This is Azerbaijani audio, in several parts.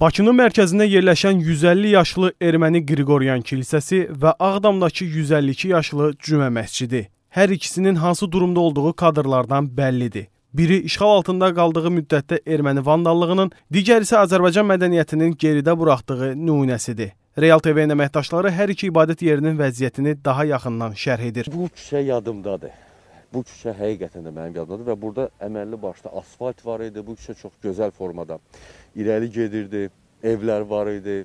Bakının mərkəzində yerləşən 150 yaşlı Erməni Qriqoryan kilsəsi və Ağdamdakı 152 yaşlı Cümə məscidi hər ikisinin hansı durumda olduğu kadrlardan bəllidir. Biri işğal altında qaldığı müddətdə erməni vandallığının, digəri isə Azərbaycan mədəniyyətinin geridə buraxdığı nümunəsidir. Real TV-nin əməkdaşları hər iki ibadət yerinin vəziyyətini daha yaxından şərh edir. Bu küsə yadımdadır. Bu küçə həqiqətən də mənim yadımdadır və burada əməlli başlı asfalt var idi. Bu küçə çox gözəl formada irəli gedirdi, evlər var idi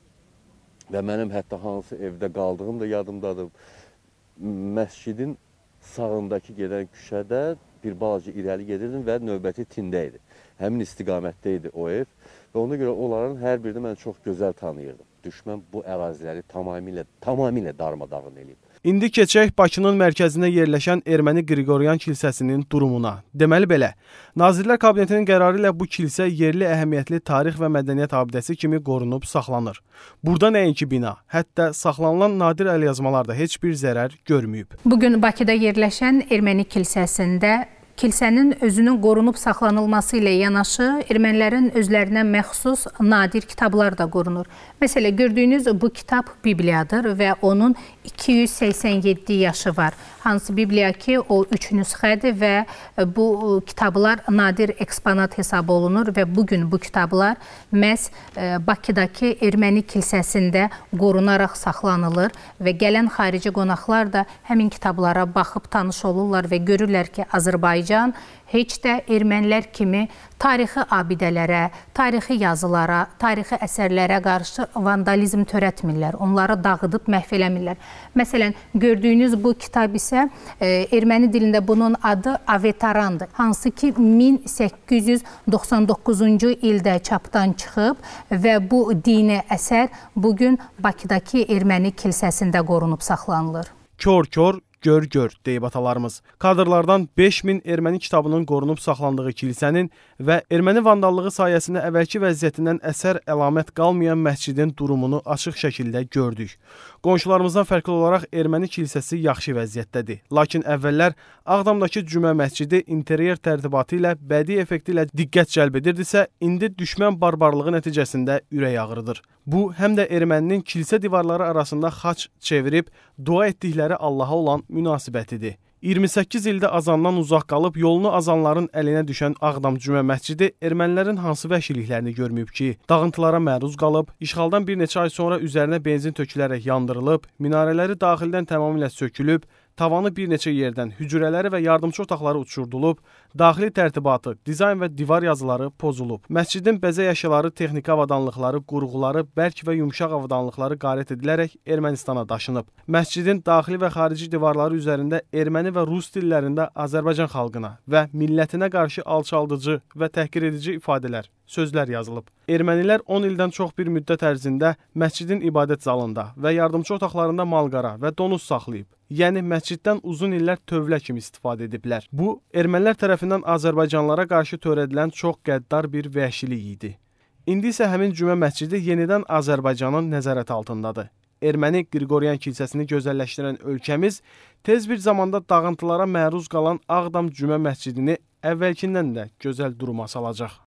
və mənim hətta hansı evdə qaldığım da yadımdadır. Məscidin sağındakı gedən küçədə bir balaca irəli gedirdim və növbəti tində idi. Həmin istiqamətdə idi o ev və ona görə onların hər birini mən çox gözəl tanıyırdım düşmən bu əraziləri tamamilə tamamilə darmadağın eləyib. İndi keçək Bakının mərkəzində yerləşən Erməni Qriqoryan kilsəsinin durumuna. Deməli belə, Nazirlər Kabinetinin qərarı ilə bu kilsə yerli əhəmiyyətli tarix və mədəniyyət abidəsi kimi qorunub saxlanır. Burada nəinki bina, hətta saxlanılan nadir əlyazmalar da heç bir zərər görməyib. Bu gün Bakıda yerləşən Erməni kilsəsində kilsənin özünün qorunub saxlanılması ilə yanaşı ermənilərin özlərinə məxsus nadir kitablar da qorunur. Məsələ, gördüyünüz bu kitab Bibliyadır və onun 287 yaşı var. Hansı Bibliya ki, o 3 nüsxədir və e, bu e, kitablar nadir eksponat hesab olunur və bugün bu kitablar məhz e, Bakıdakı erməni kilsəsində qorunaraq saxlanılır və gələn xarici qonaqlar da həmin kitablara baxıb tanış olurlar və görürlər ki, Azərbaycan Azərbaycan heç də ermənilər kimi tarixi abidələrə, tarixi yazılara, tarixi əsərlərə qarşı vandalizm törətmirlər. Onları dağıdıb məhv eləmirlər. Məsələn, gördüyünüz bu kitab isə e, erməni dilində bunun adı Avetarandır. Hansı ki 1899-cu ildə çapdan çıxıb və bu dini əsər bu gün Bakıdakı erməni kilsəsində qorunub saxlanılır. Kör-kör gör gör deyib atalarımız. Kadrlardan 5000 erməni kitabının qorunub saxlandığı kilsənin və erməni vandallığı sayəsində əvvəlki vəziyyətindən əsər əlamət qalmayan məscidin durumunu açıq şəkildə gördük. Qonşularımızdan fərqli olaraq erməni kilsəsi yaxşı vəziyyətdədir. Lakin əvvəllər Ağdamdakı Cümə məscidi interyer tərtibatı ilə bədii effekti ilə diqqət cəlb edirdisə, indi düşmən barbarlığı nəticəsində ürək ağrıdır. Bu həm də erməninin kilsə divarları arasında xaç çevirib dua etdikləri Allaha olan münasibətidir. 28 ildə azandan uzaq qalıb yolunu azanların əlinə düşən Ağdam Cümə məscidi ermənilərin hansı vəhşiliklərini görməyib ki, dağıntılara məruz qalıb, işğaldan bir neçə ay sonra üzərinə benzin tökülərək yandırılıb, minarələri daxildən tamamilə sökülüb, tavanı bir neçə yerdən, hücrələri və yardımçı otaqları uçurdulub, daxili tərtibatı, dizayn və divar yazıları pozulub. Məscidin bəzək əşyaları, texniki avadanlıqları, qurğuları, bərk və yumşaq avadanlıqları qarət edilərək Ermənistana daşınıb. Məscidin daxili və xarici divarları üzərində erməni və rus dillərində Azərbaycan xalqına və millətinə qarşı alçaldıcı və təhqir edici ifadələr sözlər yazılıb. Ermənilər 10 ildən çox bir müddət ərzində məscidin ibadət zalında və yardımçı otaqlarında malqara və donuz saxlayıb yəni məsciddən uzun illər tövlə kimi istifadə ediblər. Bu, ermənilər tərəfindən azərbaycanlılara qarşı törədilən çox qəddar bir vəhşilik idi. İndi isə həmin cümə məscidi yenidən Azərbaycanın nəzarət altındadır. Erməni Qriqoryan kilsəsini gözəlləşdirən ölkəmiz tez bir zamanda dağıntılara məruz qalan Ağdam Cümə məscidini əvvəlkindən də gözəl duruma salacaq.